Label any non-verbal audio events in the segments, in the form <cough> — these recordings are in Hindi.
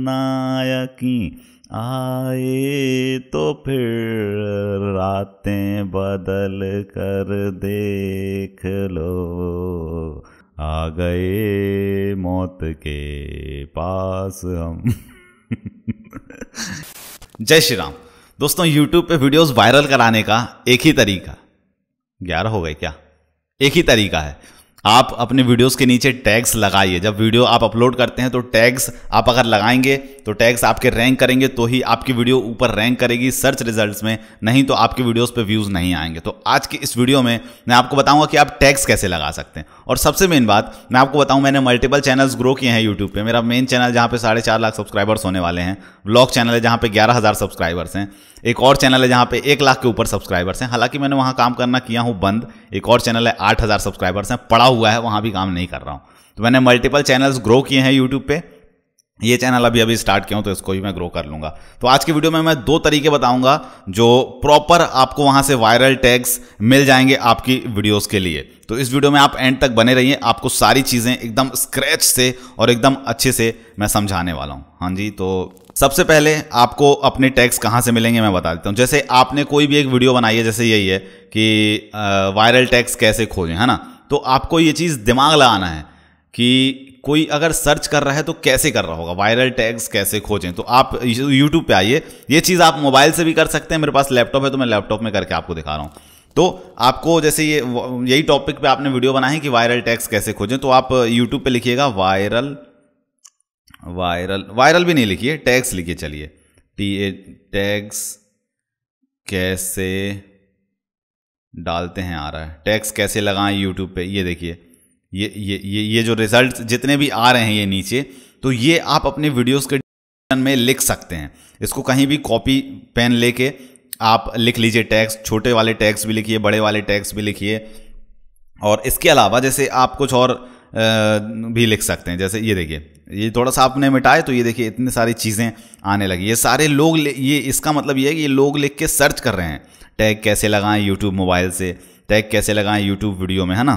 नायकी आए तो फिर रातें बदल कर देख लो आ गए मौत के पास हम <laughs> जय श्री राम दोस्तों YouTube पे वीडियोस वायरल कराने का एक ही तरीका ग्यारह हो गए क्या एक ही तरीका है आप अपने वीडियोस के नीचे टैग्स लगाइए जब वीडियो आप अपलोड करते हैं तो टैग्स आप अगर लगाएंगे तो टैग्स आपके रैंक करेंगे तो ही आपकी वीडियो ऊपर रैंक करेगी सर्च रिजल्ट्स में नहीं तो आपके वीडियोस पे व्यूज़ नहीं आएंगे तो आज की इस वीडियो में मैं आपको बताऊंगा कि आप टैग्स कैसे लगा सकते हैं और सबसे मेन बात मैं आपको बताऊँ मैंने मल्टीपल चैनल्स ग्रो किए हैं यूट्यूब पर मेरा मेन चैनल जहाँ पर साढ़े लाख सब्सक्राइबर्स होने वाले हैं ब्लॉग चैनल है जहाँ पर ग्यारह सब्सक्राइबर्स हैं एक और चैनल है जहाँ पे एक लाख के ऊपर सब्सक्राइबर्स हैं हालांकि मैंने वहाँ काम करना किया हूँ बंद एक और चैनल है आठ सब्सक्राइबर्स हैं पढ़ा हुआ है वहाँ भी काम नहीं कर रहा हूँ तो मैंने मल्टीपल चैनल्स ग्रो किए हैं यूट्यूब पे ये चैनल अभी अभी स्टार्ट किया हूँ तो इसको भी मैं ग्रो कर लूँगा तो आज की वीडियो में मैं दो तरीके बताऊँगा जो प्रॉपर आपको वहाँ से वायरल टैग्स मिल जाएंगे आपकी वीडियोस के लिए तो इस वीडियो में आप एंड तक बने रहिए आपको सारी चीज़ें एकदम स्क्रैच से और एकदम अच्छे से मैं समझाने वाला हूँ हाँ जी तो सबसे पहले आपको अपने टैग्स कहाँ से मिलेंगे मैं बता देता हूँ जैसे आपने कोई भी एक वीडियो बनाई है जैसे यही है कि वायरल टैग्स कैसे खोजें है ना तो आपको ये चीज़ दिमाग लगाना है कि कोई अगर सर्च कर रहा है तो कैसे कर रहा होगा वायरल टैग्स कैसे खोजें तो आप यूट्यूब पे आइए ये चीज़ आप मोबाइल से भी कर सकते हैं मेरे पास लैपटॉप है तो मैं लैपटॉप में करके आपको दिखा रहा हूँ तो आपको जैसे ये यही टॉपिक पे आपने वीडियो बनाई है कि वायरल टैग्स कैसे खोजें तो आप यूट्यूब पे लिखिएगा वायरल वायरल वायरल भी नहीं लिखिए टैग्स लिखिए चलिए टी ए टैग्स कैसे डालते हैं आ रहा है टैक्स कैसे लगाएं यूट्यूब पे ये देखिए ये ये ये ये जो रिजल्ट जितने भी आ रहे हैं ये नीचे तो ये आप अपने वीडियोस के डिस्क्रिप्शन में लिख सकते हैं इसको कहीं भी कॉपी पेन लेके आप लिख लीजिए टैक्स छोटे वाले टैक्स भी लिखिए बड़े वाले टैक्स भी लिखिए और इसके अलावा जैसे आप कुछ और भी लिख सकते हैं जैसे ये देखिए ये थोड़ा सा आपने मिटाए तो ये देखिए इतनी सारी चीज़ें आने लगी ये सारे लोग ये इसका मतलब ये है कि ये लोग लिख के सर्च कर रहे हैं टैग कैसे लगाएं यूट्यूब मोबाइल से टैग कैसे लगाएं यूट्यूब वीडियो में है ना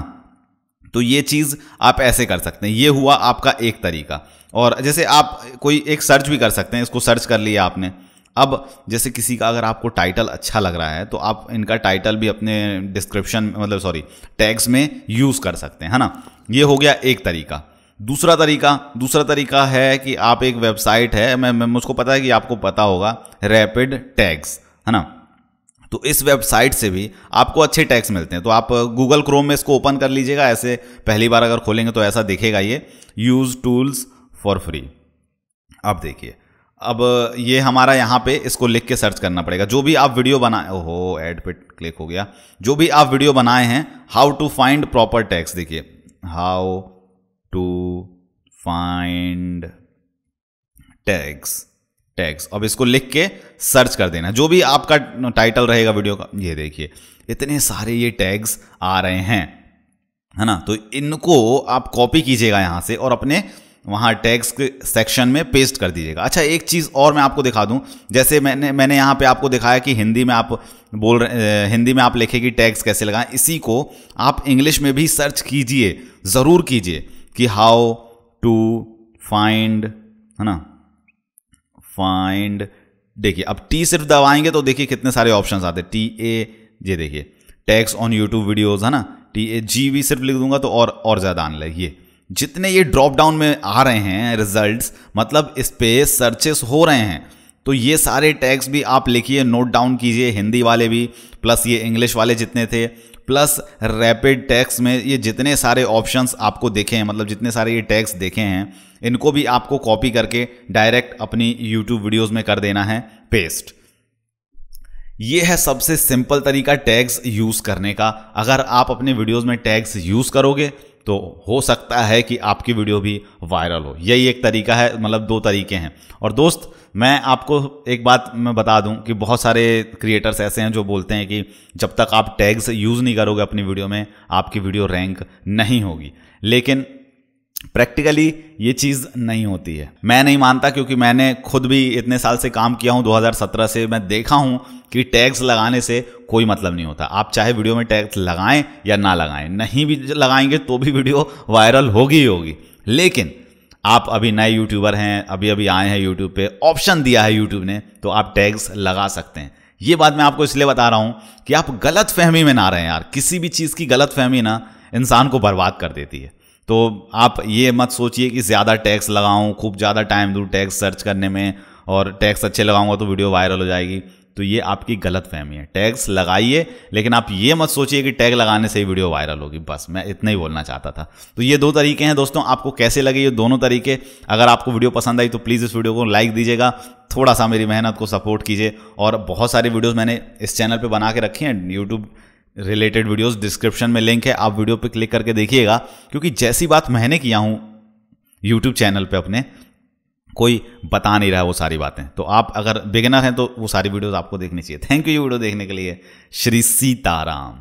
तो ये चीज़ आप ऐसे कर सकते हैं ये हुआ आपका एक तरीका और जैसे आप कोई एक सर्च भी कर सकते हैं इसको सर्च कर लिया आपने अब जैसे किसी का अगर आपको टाइटल अच्छा लग रहा है तो आप इनका टाइटल भी अपने डिस्क्रिप्शन मतलब सॉरी टैग्स में यूज़ कर सकते हैं है ना ये हो गया एक तरीका दूसरा तरीका दूसरा तरीका है कि आप एक वेबसाइट है मैं, मैं मुझको पता है कि आपको पता होगा रैपिड टैग्स है ना तो इस वेबसाइट से भी आपको अच्छे टैक्स मिलते हैं तो आप गूगल क्रोम में इसको ओपन कर लीजिएगा ऐसे पहली बार अगर खोलेंगे तो ऐसा दिखेगा ये यूज़ टूल्स फॉर फ्री अब देखिए अब ये हमारा यहाँ पे इसको लिख के सर्च करना पड़ेगा जो भी आप वीडियो बनाए ओहो एड पे क्लिक हो गया जो भी आप वीडियो बनाए हैं how to find proper tax देखिए how to find tax tags अब इसको लिख के सर्च कर देना जो भी आपका टाइटल रहेगा वीडियो का ये देखिए इतने सारे ये टैग्स आ रहे हैं है ना तो इनको आप कॉपी कीजिएगा यहाँ से और अपने वहाँ टैग्स के सेक्शन में पेस्ट कर दीजिएगा अच्छा एक चीज़ और मैं आपको दिखा दूँ जैसे मैंने मैंने यहाँ पे आपको दिखाया कि हिंदी में आप बोल रहे हिंदी में आप लिखेगी टैग्स कैसे लगाएं इसी को आप इंग्लिश में भी सर्च कीजिए ज़रूर कीजिए कि हाउ टू फाइंड है ना फाइंड देखिए अब टी सिर्फ दबाएंगे तो देखिए कितने सारे ऑप्शन आते हैं टी ए ये देखिए टैक्स ऑन यूट्यूब वीडियोज़ है ना टी ए जी भी सिर्फ लिख दूंगा तो और और ज़्यादा आने लगी जितने ये ड्रॉप डाउन में आ रहे हैं रिजल्ट्स मतलब इस सर्चेस हो रहे हैं तो ये सारे टैग्स भी आप लिखिए नोट डाउन कीजिए हिंदी वाले भी प्लस ये इंग्लिश वाले जितने थे प्लस रैपिड टैक्स में ये जितने सारे ऑप्शंस आपको देखे हैं मतलब जितने सारे ये टैक्स देखे हैं इनको भी आपको कॉपी करके डायरेक्ट अपनी यूट्यूब वीडियोस में कर देना है पेस्ट ये है सबसे सिंपल तरीका टैग्स यूज़ करने का अगर आप अपने वीडियोस में टैग्स यूज़ करोगे तो हो सकता है कि आपकी वीडियो भी वायरल हो यही एक तरीका है मतलब दो तरीके हैं और दोस्त मैं आपको एक बात मैं बता दूं कि बहुत सारे क्रिएटर्स ऐसे हैं जो बोलते हैं कि जब तक आप टैग्स यूज़ नहीं करोगे अपनी वीडियो में आपकी वीडियो रैंक नहीं होगी लेकिन प्रैक्टिकली ये चीज़ नहीं होती है मैं नहीं मानता क्योंकि मैंने खुद भी इतने साल से काम किया हूँ 2017 से मैं देखा हूँ कि टैक्स लगाने से कोई मतलब नहीं होता आप चाहे वीडियो में टैक्स लगाएं या ना लगाएं नहीं भी लगाएंगे तो भी वीडियो वायरल होगी ही होगी लेकिन आप अभी नए यूट्यूबर हैं अभी अभी आए हैं यूट्यूब पे ऑप्शन दिया है यूट्यूब ने तो आप टैग्स लगा सकते हैं ये बात मैं आपको इसलिए बता रहा हूँ कि आप गलत फहमी में ना रहें यार किसी भी चीज़ की गलत फहमी ना इंसान को बर्बाद कर देती है तो आप ये मत सोचिए कि ज़्यादा टैक्स लगाऊँ खूब ज़्यादा टाइम दूँ टैक्स सर्च करने में और टैक्स अच्छे लगाऊंगा तो वीडियो वायरल हो जाएगी तो ये आपकी गलत फहमी है टैक्स लगाइए लेकिन आप ये मत सोचिए कि टैग लगाने से ही वीडियो वायरल होगी बस मैं इतना ही बोलना चाहता था तो ये दो तरीके हैं दोस्तों आपको कैसे लगे ये दोनों तरीके अगर आपको वीडियो पसंद आई तो प्लीज़ इस वीडियो को लाइक दीजिएगा थोड़ा सा मेरी मेहनत को सपोर्ट कीजिए और बहुत सारे वीडियोज़ मैंने इस चैनल पर बना के रखे हैं यूट्यूब रिलेटेड वीडियोस डिस्क्रिप्शन में लिंक है आप वीडियो पे क्लिक करके देखिएगा क्योंकि जैसी बात मैंने किया हूं यूट्यूब चैनल पे अपने कोई बता नहीं रहा वो सारी बातें तो आप अगर बिगिनर हैं तो वो सारी वीडियोस आपको देखनी चाहिए थैंक यू ये वीडियो देखने के लिए श्री सीताराम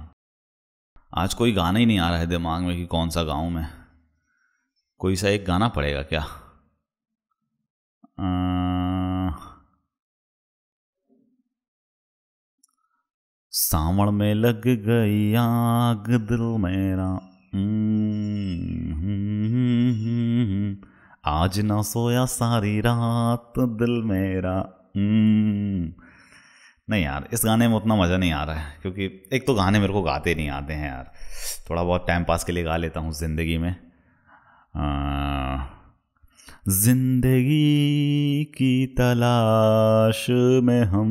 आज कोई गाना ही नहीं आ रहा है दिमाग में कि कौन सा गाऊँ मैं कोई सा एक गाना पड़ेगा क्या आ... अं, सावण में लग गई आग दिल मेरा आज ना सोया सारी रात दिल मेरा नहीं यार इस गाने में उतना मज़ा नहीं आ रहा है क्योंकि एक तो गाने मेरे को गाते नहीं आते हैं यार थोड़ा बहुत टाइम पास के लिए गा लेता हूँ ज़िंदगी में ज़िंदगी की तलाश में हम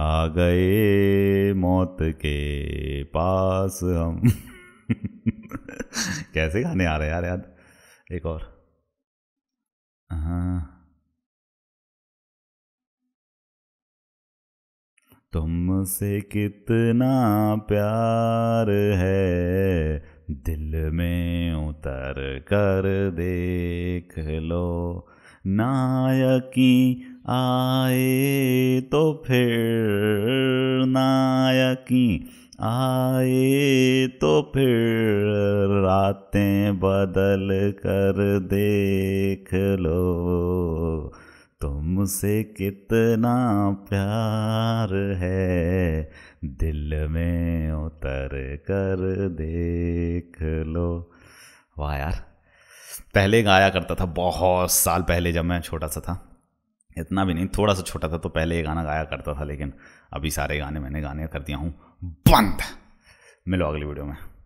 आ गए मौत के पास हम <laughs> कैसे गाने आ रहे यार याद एक और हाँ तुमसे कितना प्यार है दिल में उतर कर देख लो नायकी आए तो फिर नायकी आए तो फिर रातें बदल कर देख लो तुमसे कितना प्यार है दिल में उतर कर देख लो वाह यार पहले गाया करता था बहुत साल पहले जब मैं छोटा सा था इतना भी नहीं थोड़ा सा छोटा था तो पहले ये गाना गाया करता था लेकिन अभी सारे गाने मैंने गाने कर दिया हूँ बंद मिलो अगली वीडियो में